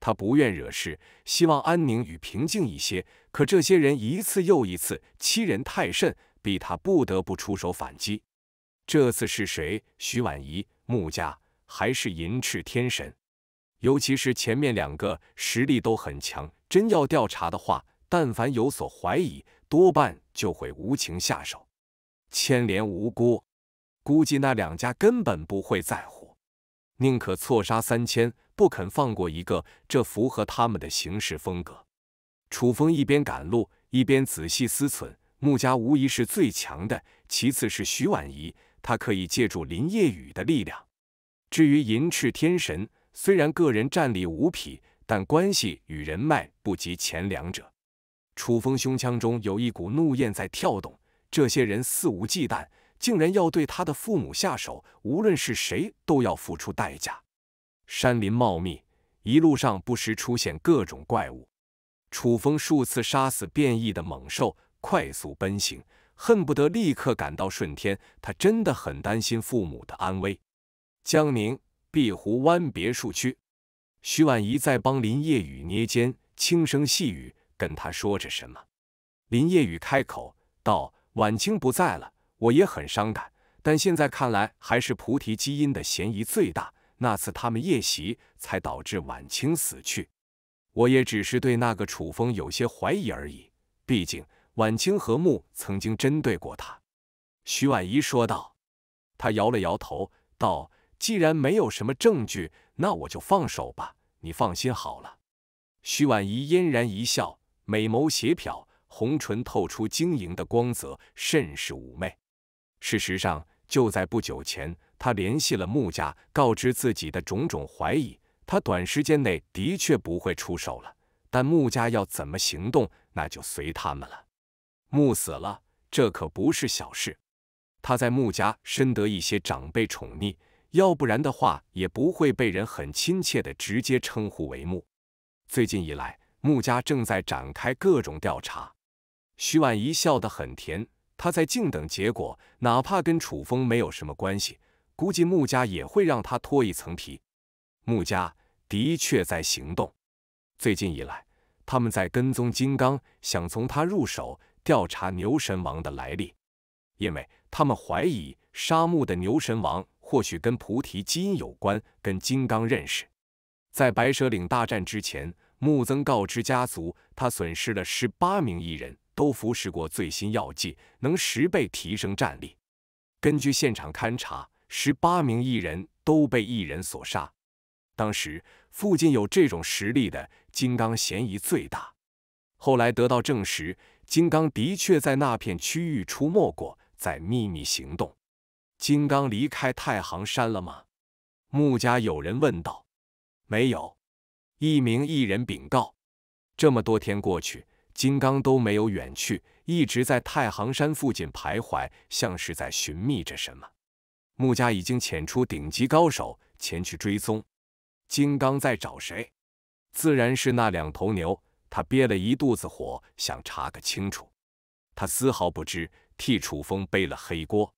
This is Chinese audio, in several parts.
他不愿惹事，希望安宁与平静一些。可这些人一次又一次欺人太甚，逼他不得不出手反击。这次是谁？徐婉仪、穆家，还是银翅天神？尤其是前面两个，实力都很强。真要调查的话，但凡有所怀疑，多半就会无情下手，牵连无辜。估计那两家根本不会在乎，宁可错杀三千。不肯放过一个，这符合他们的行事风格。楚风一边赶路，一边仔细思忖：穆家无疑是最强的，其次是徐婉仪，她可以借助林夜雨的力量。至于银翅天神，虽然个人战力无匹，但关系与人脉不及前两者。楚风胸腔中有一股怒焰在跳动，这些人肆无忌惮，竟然要对他的父母下手，无论是谁，都要付出代价。山林茂密，一路上不时出现各种怪物。楚风数次杀死变异的猛兽，快速奔行，恨不得立刻赶到顺天。他真的很担心父母的安危。江宁碧湖湾别墅区，徐婉仪在帮林夜雨捏肩，轻声细语跟他说着什么。林夜雨开口道：“婉清不在了，我也很伤感。但现在看来，还是菩提基因的嫌疑最大。”那次他们夜袭，才导致晚清死去。我也只是对那个楚风有些怀疑而已，毕竟晚清和睦曾经针对过他。”徐婉仪说道。他摇了摇头，道：“既然没有什么证据，那我就放手吧。你放心好了。”徐婉仪嫣然一笑，美眸斜瞟，红唇透出晶莹的光泽，甚是妩媚。事实上，就在不久前，他联系了穆家，告知自己的种种怀疑。他短时间内的确不会出手了，但穆家要怎么行动，那就随他们了。穆死了，这可不是小事。他在穆家深得一些长辈宠溺，要不然的话，也不会被人很亲切的直接称呼为穆。最近以来，穆家正在展开各种调查。徐婉仪笑得很甜。他在静等结果，哪怕跟楚风没有什么关系，估计穆家也会让他脱一层皮。穆家的确在行动，最近以来，他们在跟踪金刚，想从他入手调查牛神王的来历，因为他们怀疑沙漠的牛神王或许跟菩提基因有关，跟金刚认识。在白蛇岭大战之前，穆曾告知家族，他损失了十八名艺人。都服食过最新药剂，能十倍提升战力。根据现场勘查，十八名异人都被异人所杀。当时附近有这种实力的金刚嫌疑最大。后来得到证实，金刚的确在那片区域出没过，在秘密行动。金刚离开太行山了吗？穆家有人问道。没有，一名异人禀告。这么多天过去。金刚都没有远去，一直在太行山附近徘徊，像是在寻觅着什么。穆家已经遣出顶级高手前去追踪。金刚在找谁？自然是那两头牛。他憋了一肚子火，想查个清楚。他丝毫不知，替楚风背了黑锅。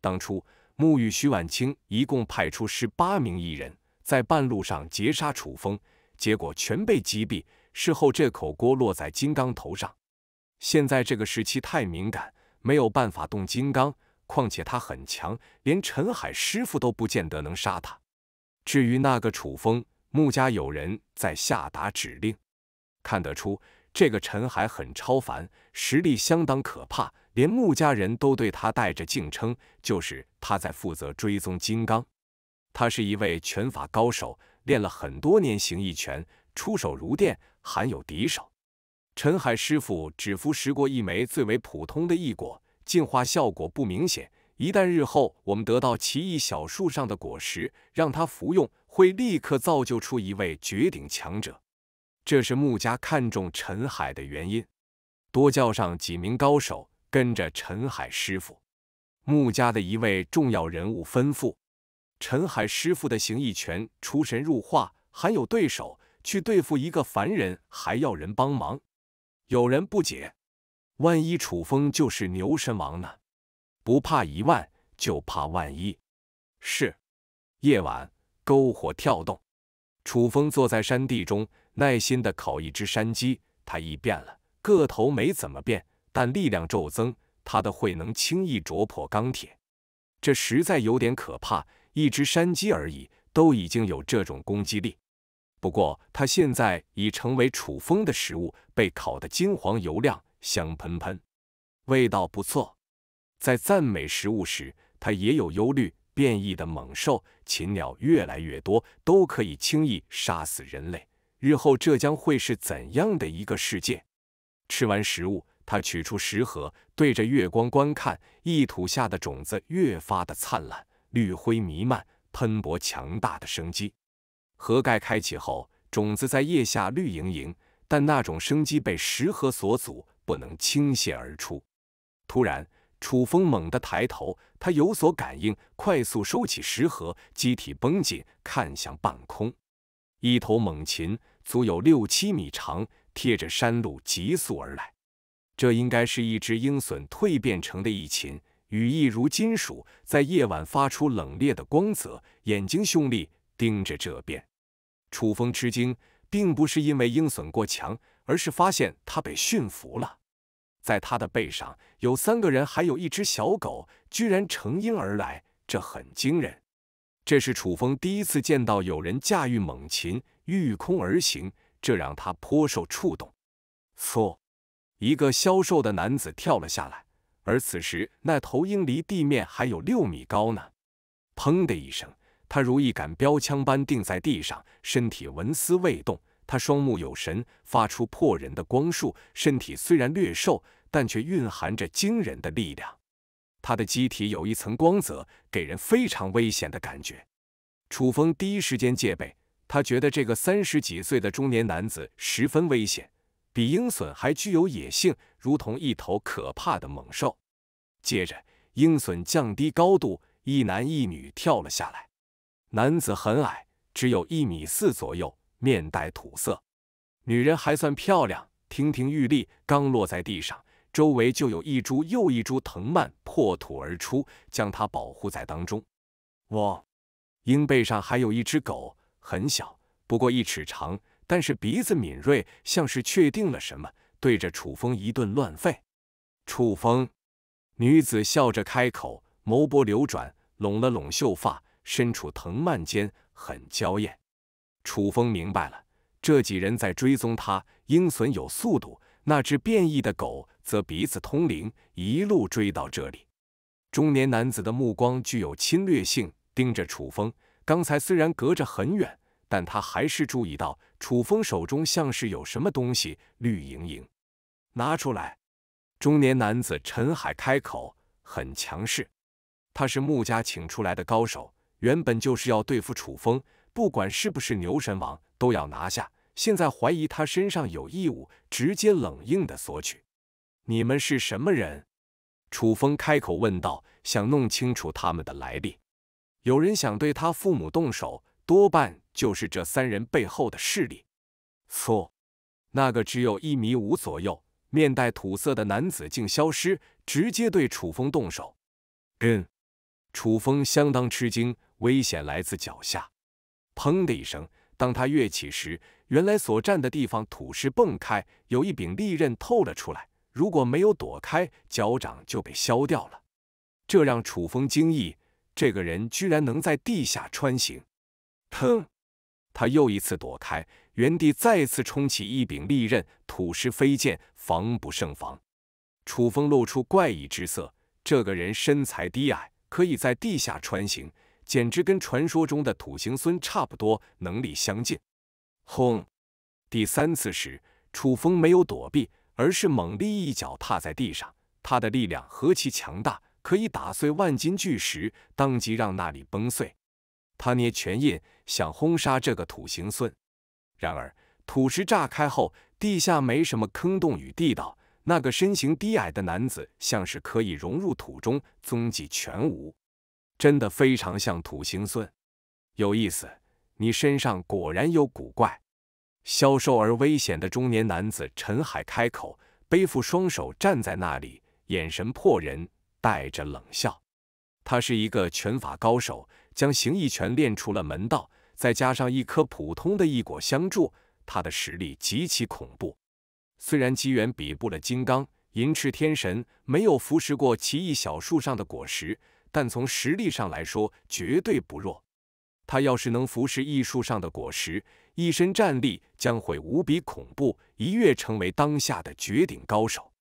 当初穆雨、徐婉清一共派出十八名艺人，在半路上截杀楚风，结果全被击毙。事后，这口锅落在金刚头上。现在这个时期太敏感，没有办法动金刚。况且他很强，连陈海师傅都不见得能杀他。至于那个楚风，穆家有人在下达指令。看得出，这个陈海很超凡，实力相当可怕，连穆家人都对他带着敬称。就是他在负责追踪金刚。他是一位拳法高手，练了很多年形意拳。出手如电，罕有敌手。陈海师傅只服食过一枚最为普通的异果，进化效果不明显。一旦日后我们得到奇异小树上的果实，让它服用，会立刻造就出一位绝顶强者。这是穆家看中陈海的原因。多叫上几名高手跟着陈海师傅。穆家的一位重要人物吩咐：陈海师傅的形意拳出神入化，罕有对手。去对付一个凡人还要人帮忙，有人不解，万一楚风就是牛神王呢？不怕一万就怕万一。是夜晚，篝火跳动，楚风坐在山地中，耐心地烤一只山鸡。他异变了，个头没怎么变，但力量骤增，他的喙能轻易啄破钢铁，这实在有点可怕。一只山鸡而已，都已经有这种攻击力。不过，它现在已成为楚风的食物，被烤得金黄油亮，香喷喷，味道不错。在赞美食物时，他也有忧虑：变异的猛兽、禽鸟越来越多，都可以轻易杀死人类。日后这将会是怎样的一个世界？吃完食物，他取出食盒，对着月光观看，一土下的种子越发的灿烂，绿灰弥漫，喷薄强大的生机。盒盖开启后，种子在叶下绿莹莹，但那种生机被石盒所阻，不能倾泻而出。突然，楚风猛地抬头，他有所感应，快速收起石盒，机体绷紧，看向半空，一头猛禽，足有六七米长，贴着山路急速而来。这应该是一只鹰隼蜕变成的异禽，羽翼如金属，在夜晚发出冷冽的光泽，眼睛凶厉。盯着这边，楚风吃惊，并不是因为鹰隼过强，而是发现它被驯服了。在它的背上有三个人，还有一只小狗，居然乘鹰而来，这很惊人。这是楚风第一次见到有人驾驭猛禽御空而行，这让他颇受触动。嗖，一个消瘦的男子跳了下来，而此时那头鹰离地面还有六米高呢。砰的一声。他如一杆标枪般钉在地上，身体纹丝未动。他双目有神，发出破人的光束。身体虽然略瘦，但却蕴含着惊人的力量。他的机体有一层光泽，给人非常危险的感觉。楚风第一时间戒备，他觉得这个三十几岁的中年男子十分危险，比鹰隼还具有野性，如同一头可怕的猛兽。接着，鹰隼降低高度，一男一女跳了下来。男子很矮，只有一米四左右，面带土色。女人还算漂亮，亭亭玉立。刚落在地上，周围就有一株又一株藤蔓破土而出，将她保护在当中。哇！鹰背上还有一只狗，很小，不过一尺长，但是鼻子敏锐，像是确定了什么，对着楚风一顿乱吠。楚风，女子笑着开口，眸波流转，拢了拢秀发。身处藤蔓间，很娇艳。楚风明白了，这几人在追踪他。鹰隼有速度，那只变异的狗则鼻子通灵，一路追到这里。中年男子的目光具有侵略性，盯着楚风。刚才虽然隔着很远，但他还是注意到楚风手中像是有什么东西，绿莹莹。拿出来。中年男子陈海开口，很强势。他是穆家请出来的高手。原本就是要对付楚风，不管是不是牛神王，都要拿下。现在怀疑他身上有异物，直接冷硬的索取。你们是什么人？楚风开口问道，想弄清楚他们的来历。有人想对他父母动手，多半就是这三人背后的势力。错，那个只有一米五左右、面带土色的男子竟消失，直接对楚风动手。嗯，楚风相当吃惊。危险来自脚下，砰的一声，当他跃起时，原来所站的地方土石崩开，有一柄利刃透了出来。如果没有躲开，脚掌就被削掉了。这让楚风惊异，这个人居然能在地下穿行。砰！他又一次躲开，原地再次冲起一柄利刃，土石飞溅，防不胜防。楚风露出怪异之色，这个人身材低矮，可以在地下穿行。简直跟传说中的土行孙差不多，能力相近。轰！第三次时，楚风没有躲避，而是猛力一脚踏在地上。他的力量何其强大，可以打碎万斤巨石，当即让那里崩碎。他捏拳印，想轰杀这个土行孙。然而土石炸开后，地下没什么坑洞与地道，那个身形低矮的男子像是可以融入土中，踪迹全无。真的非常像土行孙，有意思，你身上果然有古怪。消瘦而危险的中年男子陈海开口，背负双手站在那里，眼神破人，带着冷笑。他是一个拳法高手，将形意拳练出了门道，再加上一颗普通的异果相助，他的实力极其恐怖。虽然机缘比不了金刚银翅天神，没有服食过奇异小树上的果实。但从实力上来说，绝对不弱。他要是能服食艺术上的果实，一身战力将会无比恐怖，一跃成为当下的绝顶高手。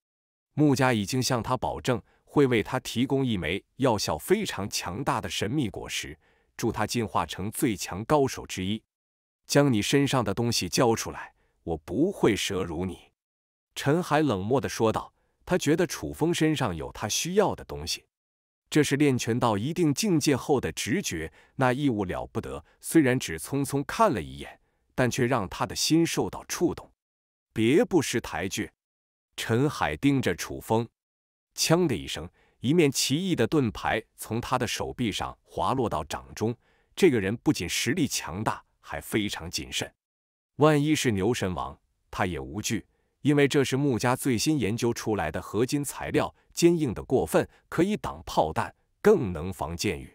穆家已经向他保证，会为他提供一枚药效非常强大的神秘果实，助他进化成最强高手之一。将你身上的东西交出来，我不会折辱你。”陈海冷漠地说道。他觉得楚风身上有他需要的东西。这是练拳到一定境界后的直觉，那异物了不得。虽然只匆匆看了一眼，但却让他的心受到触动。别不识抬举。陈海盯着楚风，锵的一声，一面奇异的盾牌从他的手臂上滑落到掌中。这个人不仅实力强大，还非常谨慎。万一是牛神王，他也无惧。因为这是穆家最新研究出来的合金材料，坚硬的过分，可以挡炮弹，更能防箭雨。